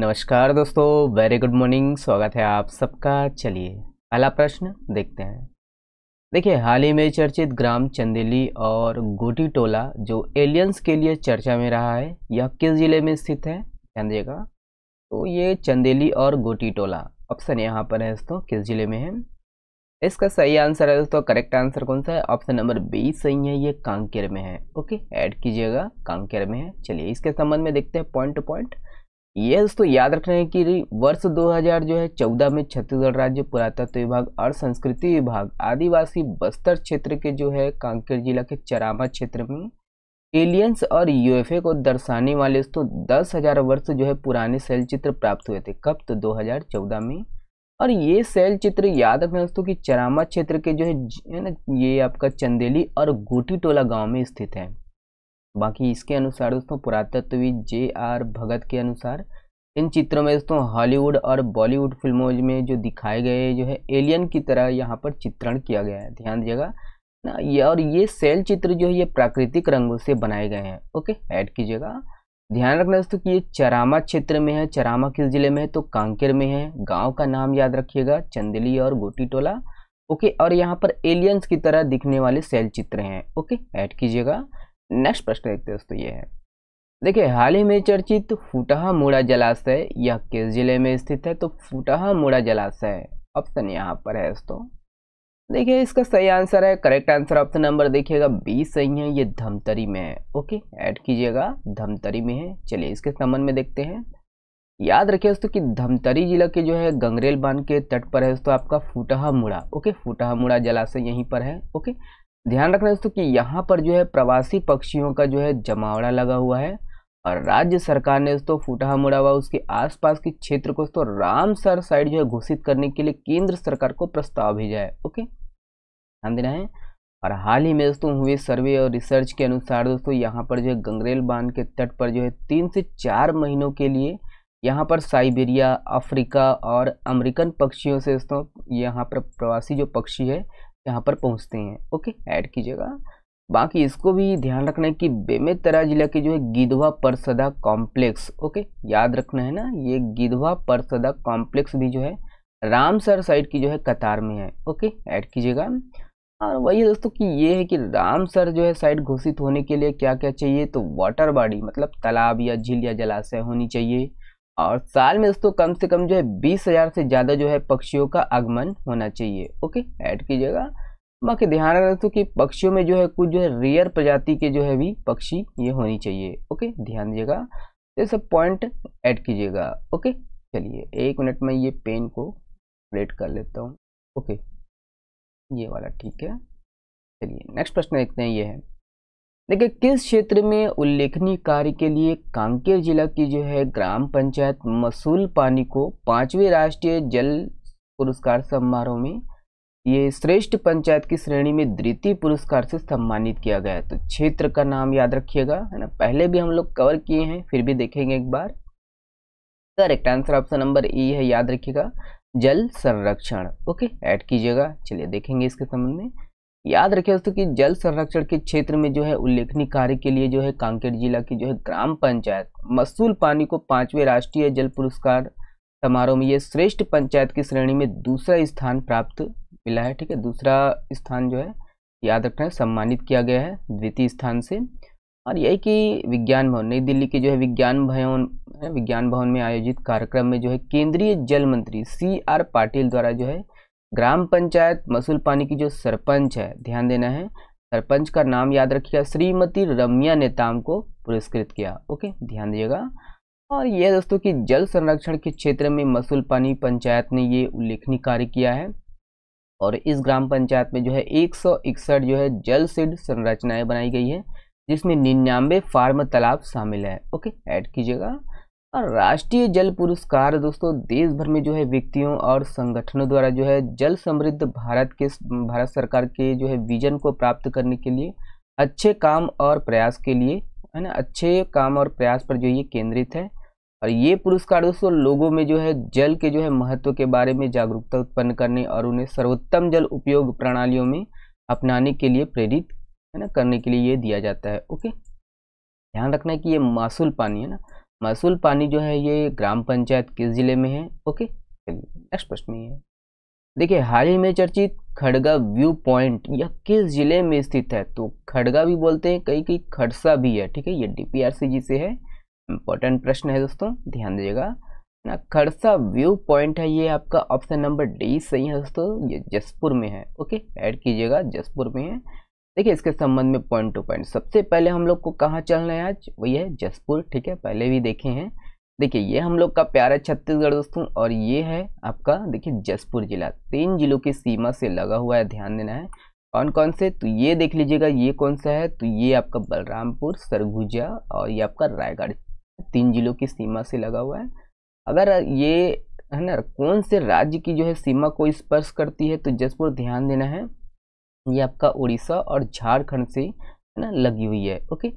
नमस्कार दोस्तों very good morning स्वागत है आप सबका चलिए पहला प्रश्न देखते हैं देखिए हाल ही में चर्चित ग्राम चंदेली और गोटी टोला जो एलियंस के लिए चर्चा में रहा है यह किस जिले में स्थित है ध्यान दिएगा तो ये चंदेली और गोटी टोला ऑप्शन यहाँ पर है दोस्तों किस जिले में है इसका सही आंसर है दोस्तों करेक्ट आंसर कौन सा है ऑप्शन नंबर बी सही है ये कांकेर में है ओके ऐड कीजिएगा कांकेर में है चलिए इसके संबंध में देखते हैं पॉइंट टू पॉइंट ये दोस्तों याद रखना है कि वर्ष 2000 जो है 14 में छत्तीसगढ़ राज्य पुरातत्व विभाग और संस्कृति विभाग आदिवासी बस्तर क्षेत्र के जो है कांकेर जिला के चरामा क्षेत्र में एलियंस और यूएफए को दर्शाने वाले दोस्तों दस हजार वर्ष जो है पुराने शैल चित्र प्राप्त हुए थे कब तो 2014 में और ये शैल चित्र याद रखना दोस्तों की चरामा क्षेत्र के जो है ना ये आपका चंदेली और गोटी टोला गाँव में स्थित है बाकी इसके अनुसार दोस्तों पुरातत्वविद जे आर भगत के अनुसार इन चित्रों में दोस्तों हॉलीवुड और बॉलीवुड फिल्मों में जो दिखाए गए जो है एलियन की तरह यहाँ पर चित्रण किया गया है ध्यान दीजिएगा ना ये और ये सेल चित्र जो है ये प्राकृतिक रंगों से बनाए गए हैं ओके ऐड कीजिएगा ध्यान रखना दोस्तों कि ये चरामा क्षेत्र में है चरामा किस जिले में है तो कांकेर में है गांव का नाम याद रखिएगा चंदली और गोटी टोला ओके और यहाँ पर एलियंस की तरह दिखने वाले सेल चित्र हैं ओके ऐड कीजिएगा नेक्स्ट प्रश्न देखते हैं दोस्तों ये है देखिए हाल ही में चर्चित फुटहा मोड़ा जलाशय यह किस जिले में स्थित है तो फुटहा मोड़ा जलाशय ऑप्शन यहाँ पर है दोस्तों देखिए इसका सही आंसर है करेक्ट आंसर ऑप्शन नंबर देखिएगा बी सही है ये धमतरी में है ओके ऐड कीजिएगा धमतरी में है चलिए इसके संबंध में देखते हैं याद रखिए दोस्तों कि धमतरी जिला के जो है गंगरेल बांध के तट पर है दोस्तों आपका फुटहा मुड़ा ओके फुटहा मुड़ा जलाशय यहीं पर है ओके ध्यान रखना दोस्तों कि यहाँ पर जो है प्रवासी पक्षियों का जो है जमावड़ा लगा हुआ है और राज्य सरकार ने दोस्तों फुटाहा मुड़ावा उसके आसपास के क्षेत्र को दोस्तों रामसर साइड जो है घोषित करने के लिए केंद्र सरकार को प्रस्ताव भेजा है ओके ध्यान देना है और हाल ही में दोस्तों हुए सर्वे और रिसर्च के अनुसार दोस्तों यहाँ पर जो है गंगरेल बांध के तट पर जो है तीन से चार महीनों के लिए यहाँ पर साइबेरिया अफ्रीका और अमेरिकन पक्षियों से दोस्तों यहाँ पर प्रवासी जो पक्षी है यहाँ पर पहुँचते हैं ओके ऐड कीजिएगा बाकी इसको भी ध्यान रखना है कि बेमेतरा जिला के जो है गिधवा परसदा कॉम्प्लेक्स ओके याद रखना है ना ये गिधवा परसदा कॉम्प्लेक्स भी जो है रामसर साइड की जो है कतार में है ओके ऐड कीजिएगा और वही दोस्तों कि ये है कि रामसर जो है साइड घोषित होने के लिए क्या क्या चाहिए तो वाटर बॉडी मतलब तालाब या झील या जलाशय होनी चाहिए और साल में दोस्तों कम से कम जो है बीस हज़ार से ज़्यादा जो है पक्षियों का आगमन होना चाहिए ओके ऐड कीजिएगा बाकी ध्यान रखना दोस्तों कि पक्षियों में जो है कुछ जो है रेयर प्रजाति के जो है भी पक्षी ये होनी चाहिए ओके ध्यान दीजिएगा ये सब पॉइंट ऐड कीजिएगा ओके चलिए एक मिनट में ये पेन को रेड कर लेता हूँ ओके ये वाला ठीक है चलिए नेक्स्ट प्रश्न देखते हैं ये है देखिए किस क्षेत्र में उल्लेखनीय कार्य के लिए कांकेर जिला की जो है ग्राम पंचायत मसूल पानी को पांचवें राष्ट्रीय जल पुरस्कार समारोह में ये श्रेष्ठ पंचायत की श्रेणी में द्वितीय पुरस्कार से सम्मानित किया गया तो क्षेत्र का नाम याद रखिएगा है ना पहले भी हम लोग कवर किए हैं फिर भी देखेंगे एक बार correct answer option number E है याद रखिएगा जल संरक्षण ओके ऐड कीजिएगा चलिए देखेंगे इसके संबंध में याद रखें दोस्तों कि जल संरक्षण के क्षेत्र में जो है उल्लेखनीय कार्य के लिए जो है कांकेर जिला की जो है ग्राम पंचायत मसूल पानी को पांचवें राष्ट्रीय जल पुरस्कार समारोह में ये श्रेष्ठ पंचायत की श्रेणी में दूसरा स्थान प्राप्त मिला है ठीक है दूसरा स्थान जो है याद रखना है सम्मानित किया गया है द्वितीय स्थान से और यही कि विज्ञान भवन नई दिल्ली के जो है विज्ञान भवन विज्ञान भवन में आयोजित कार्यक्रम में जो है केंद्रीय जल मंत्री सी आर पाटिल द्वारा जो है ग्राम पंचायत मसूलपानी की जो सरपंच है ध्यान देना है सरपंच का नाम याद रखिएगा श्रीमती रम्या नेताम को पुरस्कृत किया ओके ध्यान दिएगा और यह दोस्तों कि जल संरक्षण के क्षेत्र में मसूलपानी पंचायत ने ये उल्लेखनीय कार्य किया है और इस ग्राम पंचायत में जो है एक जो है जल सिड संरचनाएँ बनाई गई है जिसमें निन्यानवे फार्म तालाब शामिल है ओके ऐड कीजिएगा और राष्ट्रीय जल पुरस्कार दोस्तों देश भर में जो है व्यक्तियों और संगठनों द्वारा जो है जल समृद्ध भारत के भारत सरकार के जो है विजन को प्राप्त करने के लिए अच्छे काम और प्रयास के लिए है ना अच्छे काम और प्रयास पर जो ये केंद्रित है और ये पुरस्कार दोस्तों लोगों में जो है जल के जो है महत्व के बारे में जागरूकता उत्पन्न करने और उन्हें सर्वोत्तम जल उपयोग प्रणालियों में अपनाने के लिए प्रेरित है ना करने के लिए ये दिया जाता है ओके ध्यान रखना है कि ये मासूल पानी है ना मसूल पानी जो है ये ग्राम पंचायत किस जिले में है ओके नेक्स्ट प्रश्न ये देखिए हाल ही में चर्चित खड़गा व्यू पॉइंट यह किस जिले में स्थित है तो खड़गा भी बोलते हैं कई कई खड़सा भी है ठीक है ये डीपीआरसीजी से है इंपॉर्टेंट प्रश्न है दोस्तों ध्यान दीजिएगा ना खड़सा व्यू पॉइंट है ये आपका ऑप्शन नंबर डी सही है दोस्तों ये जसपुर में है ओके ऐड कीजिएगा जसपुर में है देखिए इसके संबंध में पॉइंट टू पॉइंट सबसे पहले हम लोग को कहाँ चलना है आज वही है जसपुर ठीक है पहले भी देखे हैं देखिए ये हम लोग का प्यारा छत्तीसगढ़ दोस्तों और ये है आपका देखिए जसपुर जिला तीन जिलों की सीमा से लगा हुआ है ध्यान देना है कौन कौन से तो ये देख लीजिएगा ये कौन सा है तो ये आपका बलरामपुर सरगुजा और ये आपका रायगढ़ तीन जिलों की सीमा से लगा हुआ है अगर ये है ना कौन से राज्य की जो है सीमा को स्पर्श करती है तो जसपुर ध्यान देना है ये आपका उड़ीसा और झारखंड से है ना लगी हुई है ओके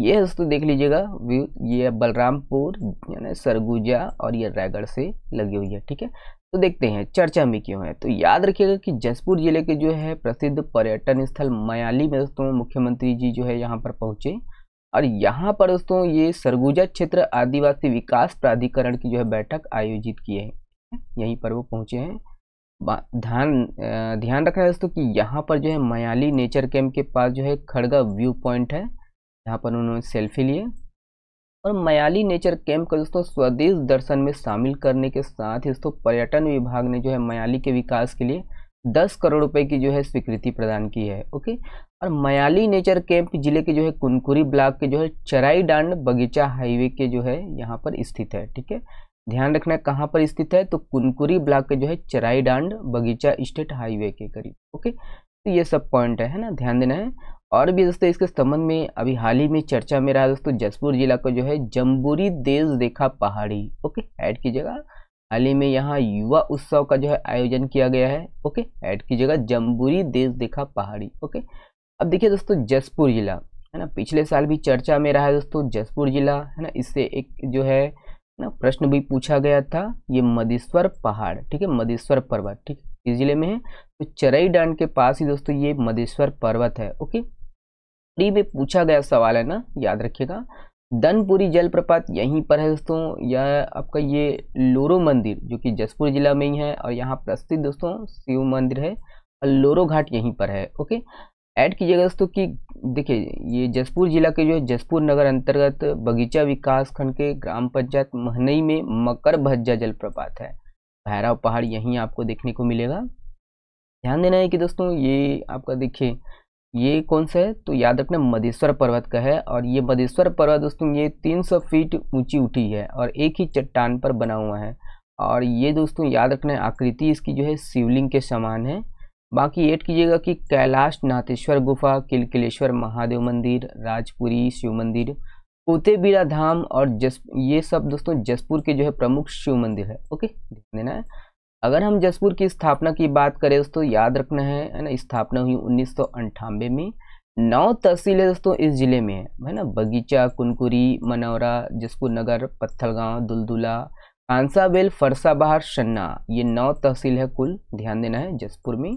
ये दोस्तों देख लीजिएगा व्यू ये बलरामपुर यानी सरगुजा और ये रायगढ़ से लगी हुई है ठीक है तो देखते हैं चर्चा में क्यों है तो याद रखिएगा कि जसपुर जिले के जो है प्रसिद्ध पर्यटन स्थल मयाली में दोस्तों मुख्यमंत्री जी जो है यहाँ पर पहुँचे और यहाँ पर दोस्तों ये सरगुजा क्षेत्र आदिवासी विकास प्राधिकरण की जो है बैठक आयोजित की है यहीं पर वो पहुँचे हैं ध्यान ध्यान रखना है दोस्तों कि यहाँ पर जो है मयाली नेचर कैम्प के पास जो है खड़गा व्यू पॉइंट है यहाँ पर उन्होंने सेल्फी लिए और मयाली नेचर कैंप का दोस्तों स्वदेश दर्शन में शामिल करने के साथ ही दोस्तों पर्यटन विभाग ने जो है मयाली के विकास के लिए दस करोड़ रुपए की जो है स्वीकृति प्रदान की है ओके और मयाली नेचर कैंप जिले के जो है कुनकुरी ब्लॉक के जो है चराई डांड बगीचा हाईवे के जो है यहाँ पर स्थित है ठीक है ध्यान रखना है कहाँ पर स्थित है तो कुनकुरी ब्लॉक के जो है चराई डांड बगीचा स्टेट हाईवे के करीब ओके तो ये सब पॉइंट है ना ध्यान देना है और भी दोस्तों इसके संबंध में अभी हाल ही में चर्चा में रहा दोस्तों जसपुर जिला का जो है जम्बूरी देश देखा पहाड़ी ओके ऐड कीजिएगा हाल ही में यहाँ युवा उत्सव का जो है आयोजन किया गया है ओके ऐड कीजिएगा जम्बूरी देश देखा पहाड़ी ओके अब देखिए दोस्तों जसपुर जिला है ना पिछले साल भी चर्चा में रहा है दोस्तों जसपुर जिला है ना इससे एक जो है ना प्रश्न भी पूछा गया था ये मदेश्वर पहाड़ ठीक है मदेश्वर पर्वत ठीक किस जिले में है तो चरई डांड के पास ही दोस्तों ये मदेश्वर पर्वत है ओके डी में पूछा गया सवाल है ना याद रखिएगा दनपुरी जलप्रपात यहीं पर है दोस्तों यह आपका ये लोरो मंदिर जो कि जसपुर जिला में ही है और यहाँ प्रसिद्ध दोस्तों शिव मंदिर है और लोरो घाट यहीं पर है ओके ऐड कीजिएगा दोस्तों कि देखिए ये जसपुर जिला के जो है जसपुर नगर अंतर्गत बगीचा विकास खंड के ग्राम पंचायत महनई में मकर भज्जा जलप्रपात है भैराव पहाड़ यहीं आपको देखने को मिलेगा ध्यान देना है कि दोस्तों ये आपका देखिए ये कौन सा है तो याद रखना मधेश्वर पर्वत का है और ये मधेश्वर पर्वत दोस्तों ये 300 फीट ऊंची उठी है और एक ही चट्टान पर बना हुआ है और ये दोस्तों याद रखना है आकृति इसकी जो है शिवलिंग के समान है बाकी ऐड कीजिएगा कि कैलाश नाथेश्वर गुफा किलकिलेश्वर महादेव मंदिर राजपुरी शिव मंदिर कोतेबीरा धाम और जस ये सब दोस्तों जसपुर के जो है प्रमुख शिव मंदिर है ओके ध्यान देना है अगर हम जसपुर की स्थापना की बात करें दोस्तों याद रखना है है ना स्थापना हुई उन्नीस में नौ तहसीलें दोस्तों इस ज़िले में है है ना बगीचा कुनकुरी मनौरा जसपुर नगर पत्थलगांव दुलदुला कांसाबेल फरसाबहार शन्ना ये नौ तहसील है कुल ध्यान देना है जसपुर में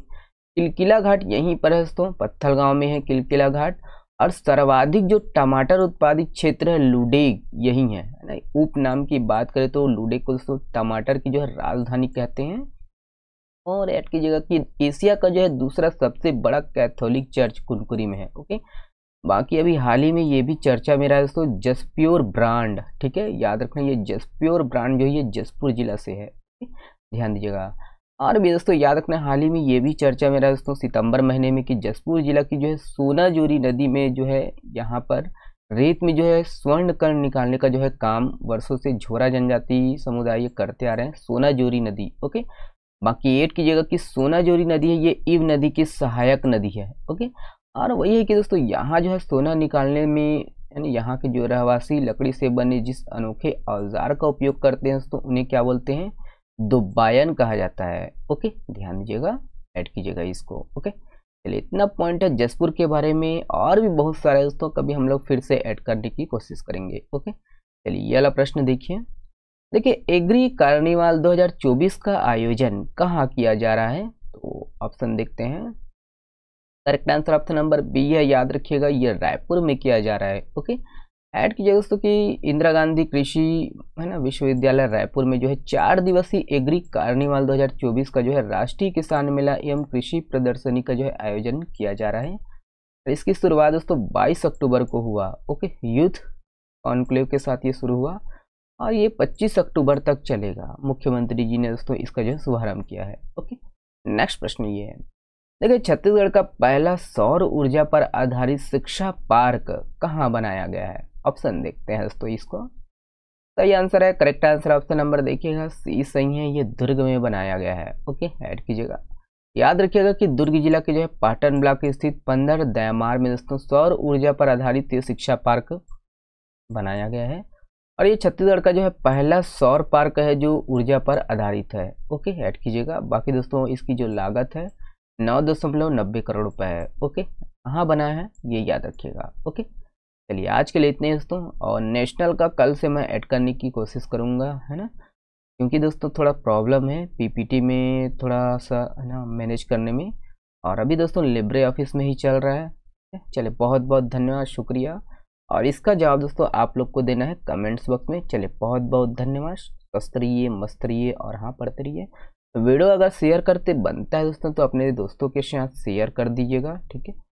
किलकिला घाट यहीं पर है दोस्तों गाँव में है किलकिला घाट और सर्वाधिक जो टमाटर उत्पादित क्षेत्र है लुडेग यही है ना उप नाम की बात करें तो लुडेग को दोस्तों टमाटर की जो है राजधानी कहते हैं और ऐड कीजिएगा कि एशिया का जो है दूसरा सबसे बड़ा कैथोलिक चर्च कुनकुरी में है ओके बाकी अभी हाल ही में ये भी चर्चा में रहा है दोस्तों जसप्योर ब्रांड ठीक है याद रखना ये जसप्योर ब्रांड जो है ये जसपुर जिला से है ध्यान दीजिएगा और भी दोस्तों याद रखना हाल ही में ये भी चर्चा मेरा दोस्तों सितंबर महीने में कि जसपुर जिला की जो है सोनाजोरी नदी में जो है यहाँ पर रेत में जो है स्वर्ण कर्ण निकालने का जो है काम वर्षों से झोरा जनजाति समुदाय करते आ रहे हैं सोनाजोरी नदी ओके बाकी एड कीजिएगा कि सोनाजोरी नदी है ये इव नदी की सहायक नदी है ओके और वही है कि दोस्तों यहाँ जो है सोना निकालने में यानी यहाँ के जो रहवासी लकड़ी से बने जिस अनोखे औजार का उपयोग करते हैं दोस्तों उन्हें क्या बोलते हैं दुबायन कहा जाता है ओके ध्यान दीजिएगा ऐड कीजिएगा इसको ओके चलिए इतना पॉइंट है जसपुर के बारे में और भी बहुत सारे दोस्तों कभी हम लोग फिर से ऐड करने की कोशिश करेंगे ओके चलिए ये वाला प्रश्न देखिए देखिए एग्री कार्निवाल 2024 का आयोजन कहाँ किया जा रहा है तो ऑप्शन देखते हैं correct answer option number B है याद रखिएगा ये रायपुर में किया जा रहा है ओके ऐड कीजिए दोस्तों कि इंदिरा गांधी कृषि है ना विश्वविद्यालय रायपुर में जो है चार दिवसीय एग्री कार्निवाल 2024 का जो है राष्ट्रीय किसान मेला एवं कृषि प्रदर्शनी का जो है आयोजन किया जा रहा है तो इसकी शुरुआत दोस्तों 22 अक्टूबर को हुआ ओके यूथ कॉन्क्लेव के साथ ये शुरू हुआ और ये 25 अक्टूबर तक चलेगा मुख्यमंत्री जी ने दोस्तों इसका जो है शुभारम्भ किया है ओके नेक्स्ट प्रश्न ये है देखिए छत्तीसगढ़ का पहला सौर ऊर्जा पर आधारित शिक्षा पार्क कहाँ बनाया गया है ऑप्शन देखते हैं दोस्तों इसको सही आंसर है करेक्ट आंसर ऑप्शन नंबर देखिएगा सी सही है ये दुर्ग में बनाया गया है ओके ऐड कीजिएगा याद रखिएगा कि दुर्ग जिला के जो है पाटन ब्लॉक स्थित पंदर दयामार में दोस्तों सौर ऊर्जा पर आधारित ये शिक्षा पार्क बनाया गया है और ये छत्तीसगढ़ का जो है पहला सौर पार्क है जो ऊर्जा पर आधारित है ओके ऐड कीजिएगा बाकी दोस्तों इसकी जो लागत है नौ दशमलव नब्बे करोड़ रुपए है ओके कहाँ बना है ये याद रखिएगा ओके चलिए आज के लिए इतने दोस्तों और नेशनल का कल से मैं ऐड करने की कोशिश करूँगा है ना क्योंकि दोस्तों थोड़ा प्रॉब्लम है पीपीटी में थोड़ा सा है ना मैनेज करने में और अभी दोस्तों लिब्रे ऑफिस में ही चल रहा है चले बहुत बहुत धन्यवाद शुक्रिया और इसका जवाब दोस्तों आप लोग को देना है कमेंट्स बॉक्स में चले बहुत बहुत धन्यवाद स्वस्थ रहिए मस्त रहिए और हाँ पढ़ते रहिए वीडियो अगर शेयर करते बनता है दोस्तों तो अपने दोस्तों के साथ शेयर कर दीजिएगा ठीक है